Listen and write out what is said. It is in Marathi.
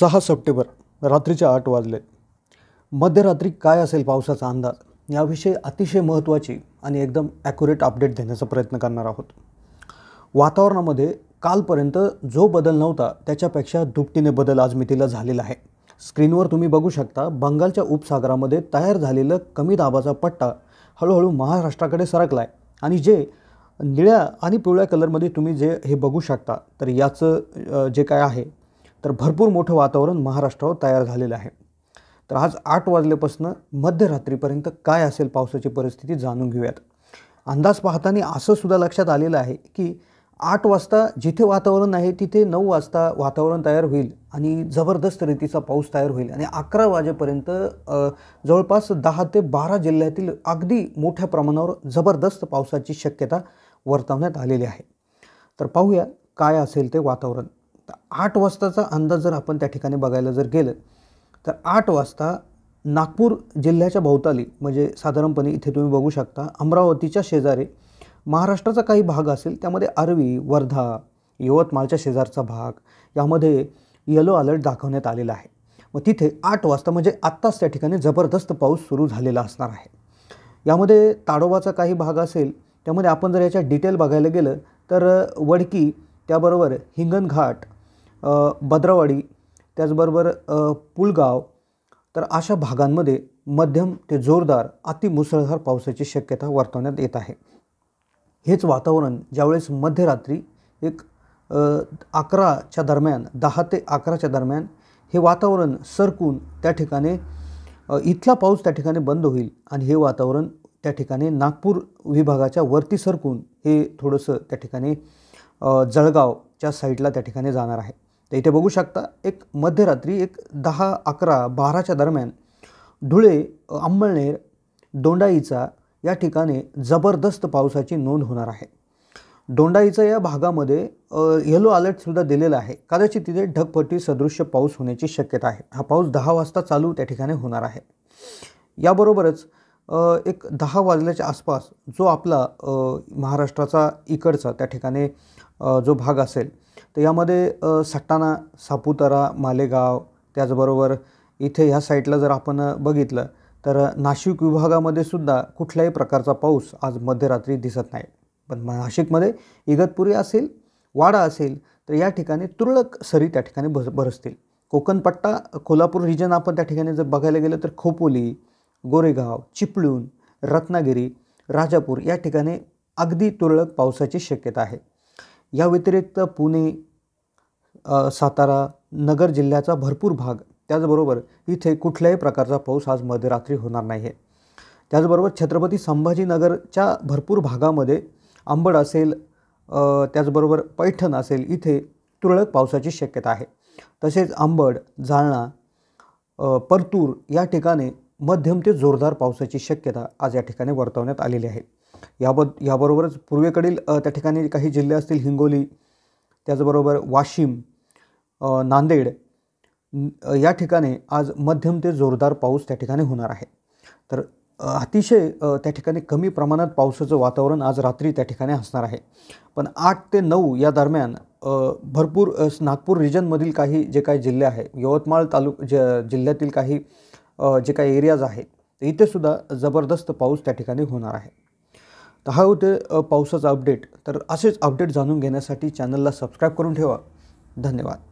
सहा सप्टेंबर रात्रीचे आठ वाजले मध्यरात्री काय असेल पावसाचा अंदाज याविषयी अतिशय महत्त्वाची आणि एकदम ॲक्युरेट अपडेट देण्याचा प्रयत्न करणार आहोत वातावरणामध्ये कालपर्यंत जो बदल नव्हता त्याच्यापेक्षा दुपटीने बदल आज मितीला झालेला आहे स्क्रीनवर तुम्ही बघू शकता बंगालच्या उपसागरामध्ये तयार झालेलं कमी दाबाचा पट्टा हळूहळू महाराष्ट्राकडे सरकला आहे आणि जे निळ्या आणि पिवळ्या कलरमध्ये तुम्ही जे हे बघू शकता तर याचं जे काय आहे तर भरपूर मोठं वातावरण महाराष्ट्रावर तयार झालेलं आहे तर आज आठ वाजल्यापासून मध्यरात्रीपर्यंत काय असेल पावसाची परिस्थिती जाणून घेऊयात अंदाज पाहताना असं सुद्धा लक्षात आलेलं आहे की आठ वाजता जिथे वातावरण आहे तिथे नऊ वाजता वातावरण तयार होईल आणि जबरदस्त रीतीचा पाऊस तयार होईल आणि अकरा वाजेपर्यंत जवळपास दहा ते बारा जिल्ह्यातील अगदी मोठ्या प्रमाणावर जबरदस्त पावसाची शक्यता वर्तवण्यात आलेली आहे तर पाहूया काय असेल ते वातावरण तर आठ वाजताचा अंदाज जर आपण त्या ठिकाणी बघायला जर गेलं तर आठ वाजता नागपूर जिल्ह्याच्या भोवताली म्हणजे साधारणपणे इथे तुम्ही बघू शकता अमरावतीच्या शेजारी महाराष्ट्राचा काही भाग असेल त्यामध्ये अरवी वर्धा यवतमाळच्या शेजारचा भाग यामध्ये येलो अलर्ट दाखवण्यात आलेला आहे व तिथे आठ वाजता म्हणजे आत्ताच त्या ठिकाणी जबरदस्त पाऊस सुरू झालेला असणार आहे यामध्ये ताडोबाचा काही भाग असेल त्यामध्ये आपण जर याच्या डिटेल बघायला गेलं तर वडकी त्याबरोबर हिंगणघाट बद्रावाडी त्याचबरोबर पुलगाव तर अशा भागांमध्ये मध्यम ते जोरदार अतिमुसळधार पावसाची शक्यता वर्तवण्यात येत आहे हेच वातावरण ज्यावेळेस मध्यरात्री एक अकराच्या दरम्यान दहा ते अकराच्या दरम्यान हे वातावरण सरकून त्या ठिकाणी इथला पाऊस त्या ठिकाणी बंद होईल आणि हे वातावरण त्या ठिकाणी नागपूर विभागाच्या वरती सरकून हे थोडंसं त्या ठिकाणी जळगावच्या साईडला त्या ठिकाणी जाणार आहे तर इथे बघू शकता एक मध्यरात्री एक दहा अकरा बाराच्या दरम्यान धुळे अंमळनेर दोंडाईचा या ठिकाणी जबरदस्त पावसाची नोंद होणार आहे डोंडाईचा या भागामध्ये येलो अलर्टसुद्धा दिलेला आहे कदाचित तिथे ढगपट्टी सदृश्य पाऊस होण्याची शक्यता आहे हा पाऊस दहा वाजता चालू त्या ठिकाणी होणार आहे याबरोबरच एक दहा वाजल्याच्या आसपास जो आपला महाराष्ट्राचा इकडचा त्या ठिकाणी जो भाग असेल तर यामध्ये सट्टाणा सापुतारा मालेगाव त्याचबरोबर इथे ह्या साईडला जर आपण बघितलं तर नाशिक विभागामध्ये सुद्धा कुठल्याही प्रकारचा पाऊस आज मध्यरात्री दिसत नाही पण नाशिकमध्ये इगतपुरी असेल वाडा असेल तर या ठिकाणी तुरळक सरी त्या ठिकाणी बस बरसतील कोकणपट्टा कोल्हापूर रिजन आपण त्या ठिकाणी जर बघायला गेलं तर खोपोली गोरेगाव चिपळूण रत्नागिरी राजापूर या ठिकाणी अगदी तुरळक पावसाची शक्यता आहे या व्यतिरिक्त पुणे सातारा नगर जिल्ह्याचा भरपूर भाग त्याचबरोबर इथे कुठल्याही प्रकारचा पाऊस आज मध्यरात्री होणार नाही आहे त्याचबरोबर छत्रपती संभाजीनगरच्या भरपूर भागामध्ये आंबड असेल त्याचबरोबर पैठण असेल इथे तुरळक पावसाची शक्यता आहे तसेच आंबड जालना परतूर या ठिकाणी मध्यम ते जोरदार पावसाची शक्यता आज या ठिकाणी वर्तवण्यात आलेली आहे याबद याबरोबरच पूर्वेकडील त्या ठिकाणी काही जिल्हे असतील हिंगोली त्याचबरोबर वाशिम नांदेड या ठिकाणी आज मध्यम ते जोरदार पाऊस त्या ठिकाणी होणार आहे तर अतिशय त्या ठिकाणी कमी प्रमाणात पावसाचं वातावरण आज रात्री त्या ठिकाणी असणार आहे पण आठ ते नऊ या दरम्यान भरपूर नागपूर रिजनमधील काही जे काही जिल्हे आहे यवतमाळ तालुक ज जिल्ह्यातील काही जे काही एरियाज आहेत इथेसुद्धा जबरदस्त पाऊस त्या ठिकाणी होणार आहे तर हा होते पावसाचा अपडेट तर असेच अपडेट जाणून घेण्यासाठी चॅनलला सबस्क्राईब करून ठेवा धन्यवाद